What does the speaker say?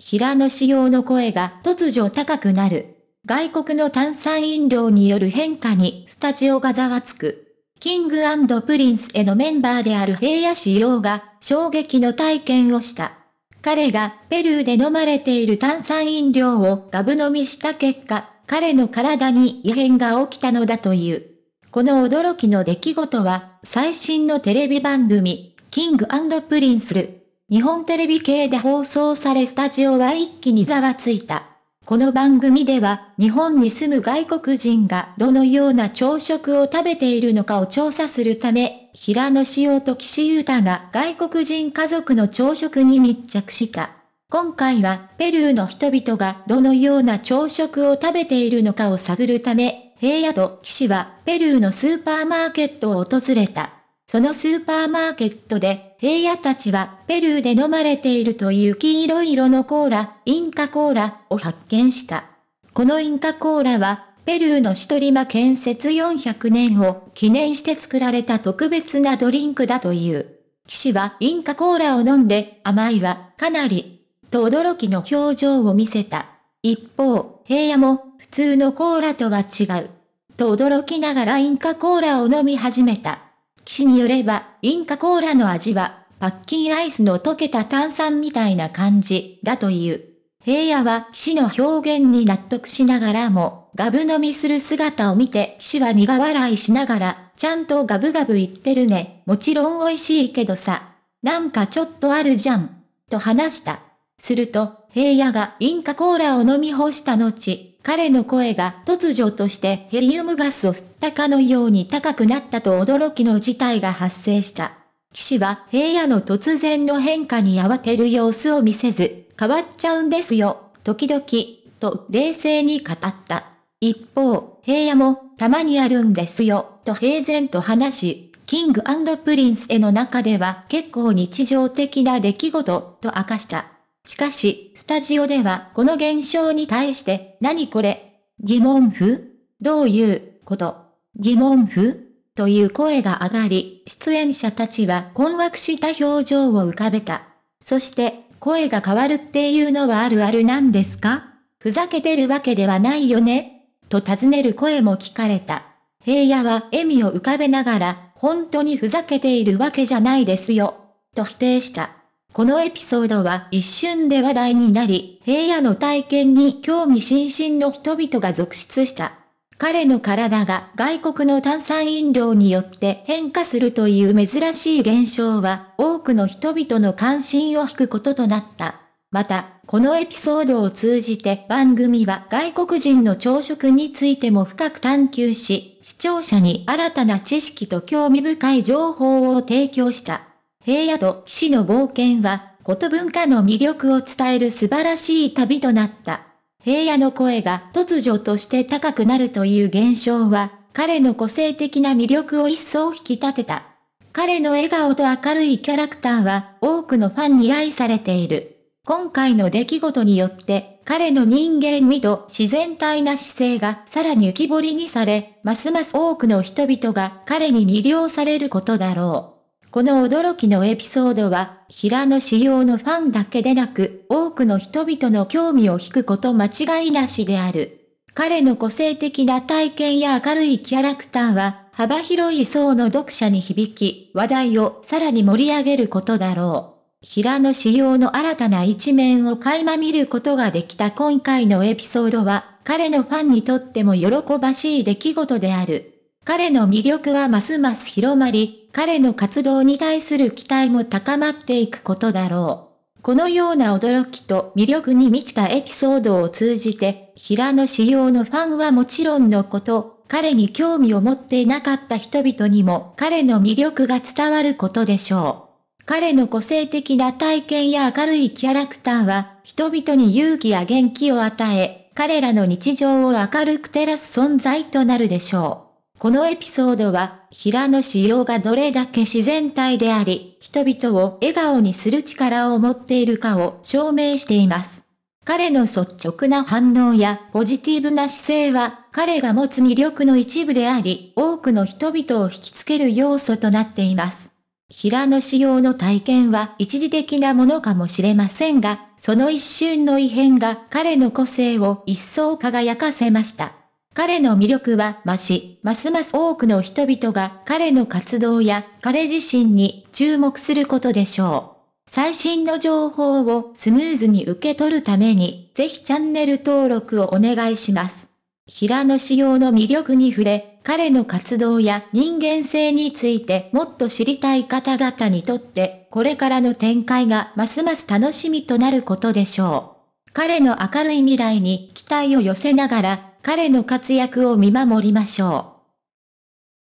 平野紫耀の声が突如高くなる。外国の炭酸飲料による変化にスタジオがざわつく。キングプリンスへのメンバーである平野紫耀が衝撃の体験をした。彼がペルーで飲まれている炭酸飲料をガブ飲みした結果、彼の体に異変が起きたのだという。この驚きの出来事は最新のテレビ番組、キングプリンスル日本テレビ系で放送されスタジオは一気にざわついた。この番組では、日本に住む外国人がどのような朝食を食べているのかを調査するため、平野潮と岸優太が外国人家族の朝食に密着した。今回は、ペルーの人々がどのような朝食を食べているのかを探るため、平野と岸はペルーのスーパーマーケットを訪れた。そのスーパーマーケットで平野たちはペルーで飲まれているという黄色色のコーラ、インカコーラを発見した。このインカコーラは、ペルーのシトリマ建設400年を記念して作られた特別なドリンクだという。騎士はインカコーラを飲んで甘いはかなり、と驚きの表情を見せた。一方、平野も普通のコーラとは違う。と驚きながらインカコーラを飲み始めた。氏によれば、インカコーラの味は、パッキンアイスの溶けた炭酸みたいな感じだという。平野は騎士の表現に納得しながらも、ガブ飲みする姿を見て騎士は苦笑いしながら、ちゃんとガブガブ言ってるね。もちろん美味しいけどさ。なんかちょっとあるじゃん。と話した。すると、平野がインカコーラを飲み干した後、彼の声が突如としてヘリウムガスを吸ったかのように高くなったと驚きの事態が発生した。騎士は平野の突然の変化に慌てる様子を見せず、変わっちゃうんですよ、時々、と冷静に語った。一方、平野も、たまにあるんですよ、と平然と話し、キングプリンスへの中では結構日常的な出来事、と明かした。しかし、スタジオではこの現象に対して、何これ疑問符どういうこと疑問符という声が上がり、出演者たちは困惑した表情を浮かべた。そして、声が変わるっていうのはあるあるなんですかふざけてるわけではないよねと尋ねる声も聞かれた。平野は笑みを浮かべながら、本当にふざけているわけじゃないですよ。と否定した。このエピソードは一瞬で話題になり、平野の体験に興味津々の人々が続出した。彼の体が外国の炭酸飲料によって変化するという珍しい現象は多くの人々の関心を引くこととなった。また、このエピソードを通じて番組は外国人の朝食についても深く探求し、視聴者に新たな知識と興味深い情報を提供した。平野と騎士の冒険は、こと文化の魅力を伝える素晴らしい旅となった。平野の声が突如として高くなるという現象は、彼の個性的な魅力を一層引き立てた。彼の笑顔と明るいキャラクターは多くのファンに愛されている。今回の出来事によって、彼の人間味と自然体な姿勢がさらに浮き彫りにされ、ますます多くの人々が彼に魅了されることだろう。この驚きのエピソードは、平野仕様のファンだけでなく、多くの人々の興味を引くこと間違いなしである。彼の個性的な体験や明るいキャラクターは、幅広い層の読者に響き、話題をさらに盛り上げることだろう。平野仕様の新たな一面を垣間見ることができた今回のエピソードは、彼のファンにとっても喜ばしい出来事である。彼の魅力はますます広まり、彼の活動に対する期待も高まっていくことだろう。このような驚きと魅力に満ちたエピソードを通じて、平野仕様のファンはもちろんのこと、彼に興味を持っていなかった人々にも彼の魅力が伝わることでしょう。彼の個性的な体験や明るいキャラクターは、人々に勇気や元気を与え、彼らの日常を明るく照らす存在となるでしょう。このエピソードは、平野仕様がどれだけ自然体であり、人々を笑顔にする力を持っているかを証明しています。彼の率直な反応やポジティブな姿勢は、彼が持つ魅力の一部であり、多くの人々を引きつける要素となっています。平野仕様の体験は一時的なものかもしれませんが、その一瞬の異変が彼の個性を一層輝かせました。彼の魅力は増し、ますます多くの人々が彼の活動や彼自身に注目することでしょう。最新の情報をスムーズに受け取るために、ぜひチャンネル登録をお願いします。平野仕様の魅力に触れ、彼の活動や人間性についてもっと知りたい方々にとって、これからの展開がますます楽しみとなることでしょう。彼の明るい未来に期待を寄せながら、彼の活躍を見守りましょう。